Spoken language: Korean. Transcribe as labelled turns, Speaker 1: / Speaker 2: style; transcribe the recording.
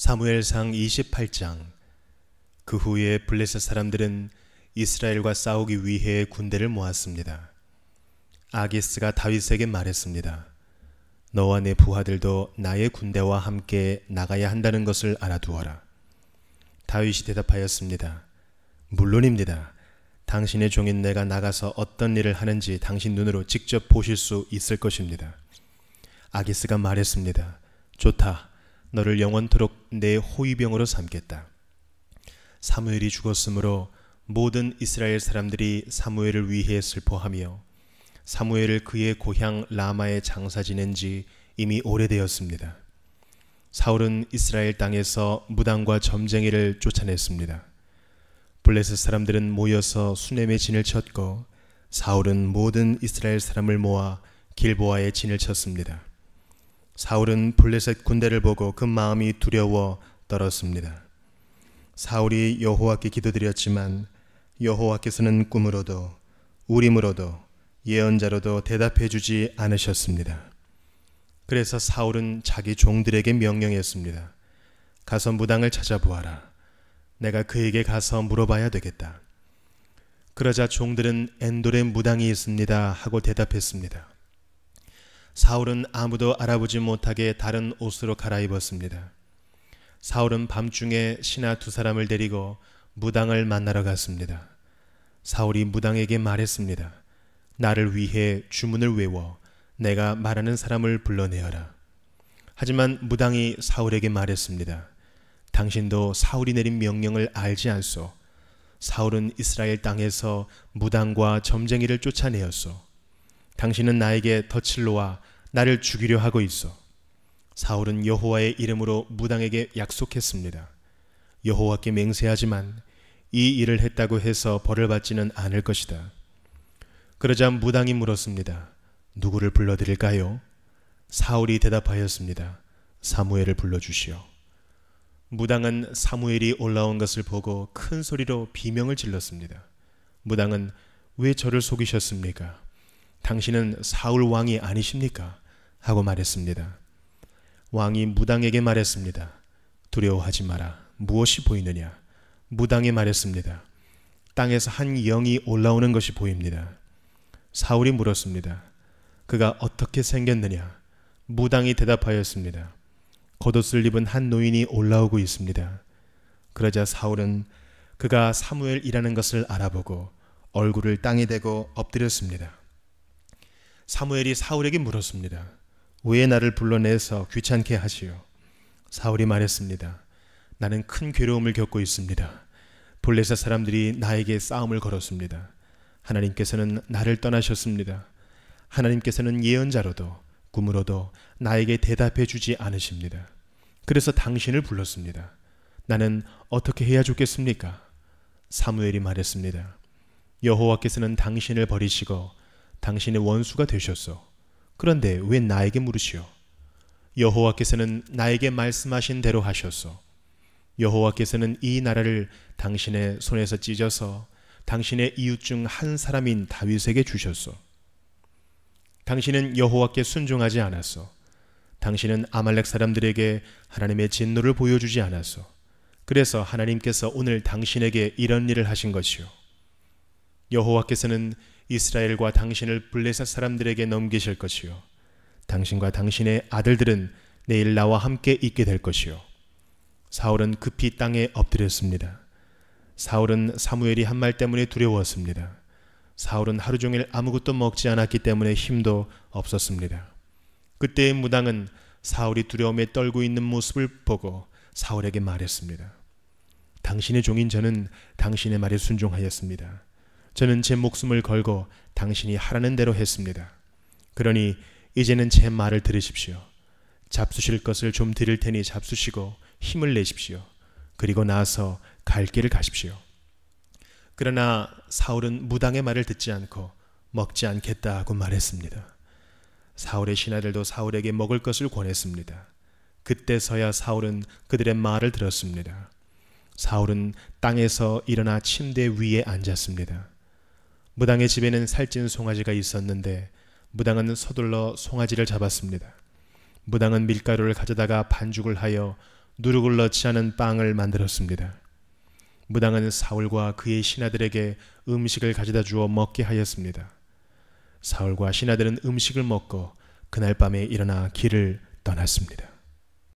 Speaker 1: 사무엘상 28장 그 후에 블레셋 사람들은 이스라엘과 싸우기 위해 군대를 모았습니다. 아기스가 다윗에게 말했습니다. 너와 내 부하들도 나의 군대와 함께 나가야 한다는 것을 알아두어라. 다윗이 대답하였습니다. 물론입니다. 당신의 종인 내가 나가서 어떤 일을 하는지 당신 눈으로 직접 보실 수 있을 것입니다. 아기스가 말했습니다. 좋다. 너를 영원토록 내 호위병으로 삼겠다. 사무엘이 죽었으므로 모든 이스라엘 사람들이 사무엘을 위해 슬퍼하며 사무엘을 그의 고향 라마에 장사 지낸 지 이미 오래되었습니다. 사울은 이스라엘 땅에서 무당과 점쟁이를 쫓아냈습니다. 블레셋 사람들은 모여서 수넴의 진을 쳤고 사울은 모든 이스라엘 사람을 모아 길보아의 진을 쳤습니다. 사울은 블레셋 군대를 보고 그 마음이 두려워 떨었습니다. 사울이 여호와께 기도드렸지만 여호와께서는 꿈으로도 우림으로도 예언자로도 대답해 주지 않으셨습니다. 그래서 사울은 자기 종들에게 명령했습니다. 가서 무당을 찾아보아라. 내가 그에게 가서 물어봐야 되겠다. 그러자 종들은 엔돌에 무당이 있습니다 하고 대답했습니다. 사울은 아무도 알아보지 못하게 다른 옷으로 갈아입었습니다. 사울은 밤중에 신하 두 사람을 데리고 무당을 만나러 갔습니다. 사울이 무당에게 말했습니다. 나를 위해 주문을 외워 내가 말하는 사람을 불러내어라. 하지만 무당이 사울에게 말했습니다. 당신도 사울이 내린 명령을 알지 않소. 사울은 이스라엘 땅에서 무당과 점쟁이를 쫓아내었소. 당신은 나에게 덫칠로와 나를 죽이려 하고 있어. 사울은 여호와의 이름으로 무당에게 약속했습니다. 여호와께 맹세하지만 이 일을 했다고 해서 벌을 받지는 않을 것이다. 그러자 무당이 물었습니다. 누구를 불러드릴까요? 사울이 대답하였습니다. 사무엘을 불러주시오. 무당은 사무엘이 올라온 것을 보고 큰 소리로 비명을 질렀습니다. 무당은 왜 저를 속이셨습니까? 당신은 사울 왕이 아니십니까? 하고 말했습니다. 왕이 무당에게 말했습니다. 두려워하지 마라. 무엇이 보이느냐? 무당이 말했습니다. 땅에서 한 영이 올라오는 것이 보입니다. 사울이 물었습니다. 그가 어떻게 생겼느냐? 무당이 대답하였습니다. 겉옷을 입은 한 노인이 올라오고 있습니다. 그러자 사울은 그가 사무엘이라는 것을 알아보고 얼굴을 땅에 대고 엎드렸습니다. 사무엘이 사울에게 물었습니다. 왜 나를 불러내서 귀찮게 하시오? 사울이 말했습니다. 나는 큰 괴로움을 겪고 있습니다. 볼레셋 사람들이 나에게 싸움을 걸었습니다. 하나님께서는 나를 떠나셨습니다. 하나님께서는 예언자로도 꿈으로도 나에게 대답해 주지 않으십니다. 그래서 당신을 불렀습니다. 나는 어떻게 해야 좋겠습니까? 사무엘이 말했습니다. 여호와께서는 당신을 버리시고 당신의 원수가 되셨소. 그런데 왜 나에게 물으시오? 여호와께서는 나에게 말씀하신 대로 하셨소. 여호와께서는 이 나라를 당신의 손에서 찢어서 당신의 이웃 중 한 사람인 다윗에게 주셨소. 당신은 여호와께 순종하지 않았소. 당신은 아말렉 사람들에게 하나님의 진노를 보여주지 않았소. 그래서 하나님께서 오늘 당신에게 이런 일을 하신 것이요. 여호와께서는 이스라엘과 당신을 블레셋 사람들에게 넘기실 것이요. 당신과 당신의 아들들은 내일 나와 함께 있게 될 것이요. 사울은 급히 땅에 엎드렸습니다. 사울은 사무엘이 한 말 때문에 두려웠습니다. 사울은 하루 종일 아무것도 먹지 않았기 때문에 힘도 없었습니다. 그때의 무당은 사울이 두려움에 떨고 있는 모습을 보고 사울에게 말했습니다. 당신의 종인 저는 당신의 말에 순종하였습니다. 저는 제 목숨을 걸고 당신이 하라는 대로 했습니다. 그러니 이제는 제 말을 들으십시오. 잡수실 것을 좀 드릴 테니 잡수시고 힘을 내십시오. 그리고 나서 갈 길을 가십시오. 그러나 사울은 무당의 말을 듣지 않고 먹지 않겠다 고 말했습니다. 사울의 신하들도 사울에게 먹을 것을 권했습니다. 그때서야 사울은 그들의 말을 들었습니다. 사울은 땅에서 일어나 침대 위에 앉았습니다. 무당의 집에는 살찐 송아지가 있었는데 무당은 서둘러 송아지를 잡았습니다. 무당은 밀가루를 가져다가 반죽을 하여 누룩을 넣지 않은 빵을 만들었습니다. 무당은 사울과 그의 신하들에게 음식을 가져다 주어 먹게 하였습니다. 사울과 신하들은 음식을 먹고 그날 밤에 일어나 길을 떠났습니다.